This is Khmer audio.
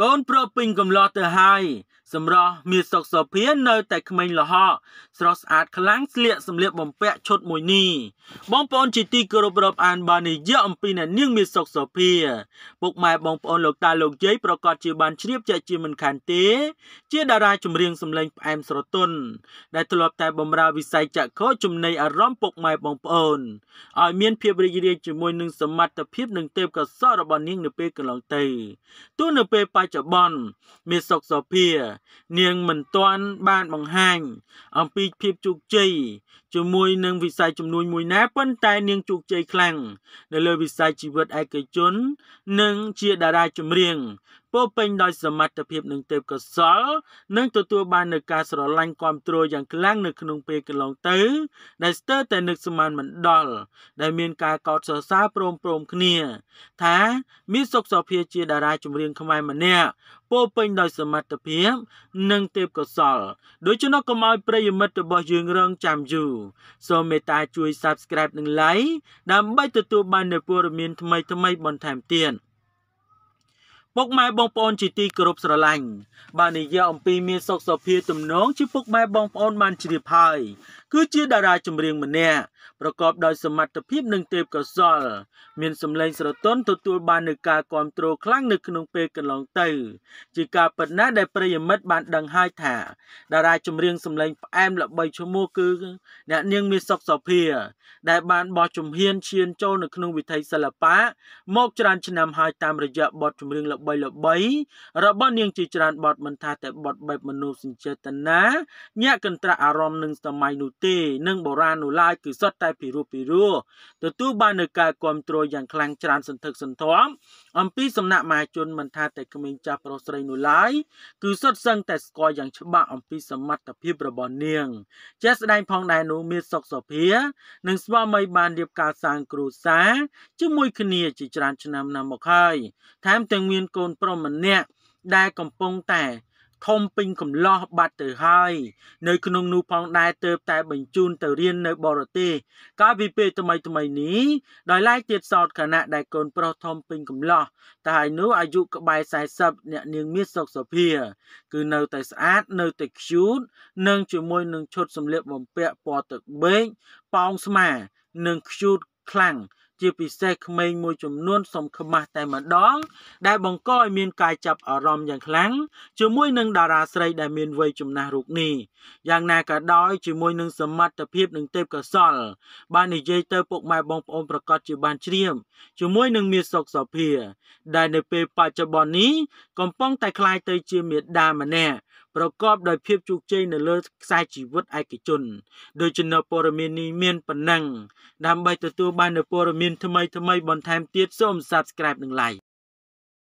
កូនប្រពពេញកំឡោះទៅហើយសម្រស់មានសុខសោភានៅតែក្មេងល្ហកស្រស់ស្អាតខ្លាំងស្លៀកសម្លៀកបំពាក់ឈុតមួយនេះបងប្អូនជាទីគោរពរាប់អានបាននិយាយអំពីអ្នកនាងមានសុខសោភាពុកម៉ែបងប្អូនលោកតាលោកយាយប្រកាសជាបានជ្រាបចែកជាមិនខានទេ ជាតារាចម្រៀងសម្លេងផ្អែមស្រទន់ដែលធ្លាប់តែបម្រើវិស័យចក្ខុចំណីអារម្មណ៍ពុកម៉ែបងប្អូនឲ្យមានភាពរីករាយជាមួយនឹងសមត្ថភាពនិងទេពកោសល្យរបស់នាងនៅពេលកន្លងទៅទោះនៅពេលបច្ចុប្បន្នមានសុខសោភា នាងមិនទាន់បានបង្ហាញ អំពីភាពជោគជ័យជាមួយនឹងវិស័យចំនួនមួយណាប៉ុន្តែ នាងជោគជ័យខ្លាំងនៅលើវិស័យជីវិតឯកជន និងជាតារាចម្រៀងពោពេញដោយសមត្ថភាពនិងទេពកោសលនិងទទួលបាននូវការស្រឡាញ់គ្រប់គ្រងយ៉ាងខ្លាំងនៅក្នុងពេលកន្លងទៅ ដែលស្ទើរតែនឹកស្មានមិនដល់ដែលមានការកោតសរសើរព្រមព្រមគ្នាថាមានសុខសោភាជាតារាចម្រៀងខ្មែរម្នាក់ពោពេញដោយសមត្ថភាពនិងទេពកោសល ដូច្នោះកុំឲ្យប្រិយមិត្តរបស់យើងរងចាំយូរសូមមេត្តាជួយ Subscribe និង Like ដើម្បីទទួលបាននូវព័ត៌មានថ្មីៗបន្ថែមទៀត។ពុកម៉ែបងប្អូនជាទីគោរពស្រឡាញ់បាននិយាយអំពីមានសុខសភាទំនងជាពុកម៉ែបងប្អូនបានជ្រាបហើយគឺជាតារាចម្រៀងម្នាក់ប្រកបដោយសមត្ថភាពនិងទេពកោសល្យមានសម្លេងស្រទន់ទទួល បាននូវការគាំទ្រខ្លាំងនៅក្នុងពេលកន្លងទៅជាការពិតណាស់ដែលប្រិយមិត្តបាន ដឹងហើយថាតារាចម្រៀងសម្លេងផ្អែម ល្បីឈ្មោះគឺអ្នកនាងមាសសុកសុភា ដែលបានបោះជំហានឈានចូលនៅក្នុងវិថីសិល្បៈមកច្រើនឆ្នាំហើយតាមរយៈបទចម្រៀងល្បីល្បីរបស់នាងជាច្រើនបទមិនថាតែបទបែបមនោសញ្ចេតនាញាក់កន្ត្រាក់អារម្មណ៍និងសម័យនោះទេនិងបុរាណនោះឡើយគឺសុទ្ធតែពីរូបពីរួទទួលបាននូវការគ្រប់គ្រងយ៉ាងខ្លាំងច្រើន សន្ធឹកសន្ធាប់អំពីសំណាក់មហាជនមិនថាតែក្មេងចាស់ប្រុសស្រីនោះឡើយគឺសុទ្ធសឹងតែស្គាល់យ៉ាងច្បាស់អំពីសមត្ថភាពរបស់នាងជាស្ដែងផងដែរនោះមានសុខសុភានិងស្វាមីបានរៀបការសាងគ្រួសារជាមួយគ្នាជាច្រើនឆ្នាំណាស់មកហើយថែមទាំងមានកូនប្រុសម្នាក់ដែលកំពុងតែធំពេញកំឡោះបាត់ទៅហើយនៅក្នុងនោះផងដែរទើបតែបញ្ជូនទៅរៀននៅបរទេសកាលពីពេលថ្មីថ្មីនេះដោយឡែកទៀតសោតខណៈដែលកូនប្រុសធំពេញកំឡោះតែហើយនោះអាយុក្បែរ40អ្នកនាងមានសុខសុភា គឺនៅតែស្អាតនៅតែខ្ជូតនិងជាមួយនឹងឈុតសម្លៀកបំពាក់ពណ៌ទឹកបេងប៉ោងស្មា និងខ្ជូតខ្លាំងជាពិសេសក្មេងមួយចំនួនសំខ្មាស់តែម្ដង ដែលបង្កឲ្យមានការចាប់អារម្មណ៍យ៉ាងខ្លាំងជាមួយនឹងតារាស្រីដែលមានវ័យចំណាស់រូបនេះយ៉ាងណាក៏ដោយជាមួយនឹងសមត្ថភាពនិងទេពកោសល្យបាននិយាយទៅពុកម៉ែបងប្អូនប្រកាសជាបានជ្រាមជាមួយនឹងមានសុខសភា ដែលនៅពេលបច្ចុប្បន្ននេះកំពុងតែคล้ายទៅជាមេដាម្នាក់ប្រកបដោយភាពជោគជ័យនៅលើខ្សែជីវិតឯកជនដោយជំនឿព័រមីននេះមានប៉ុណ្ណឹង ដើម្បីទទួលបាននូវព័រមីននថ្មីៗបន្ថែមទៀតសូម Subscribe និង Like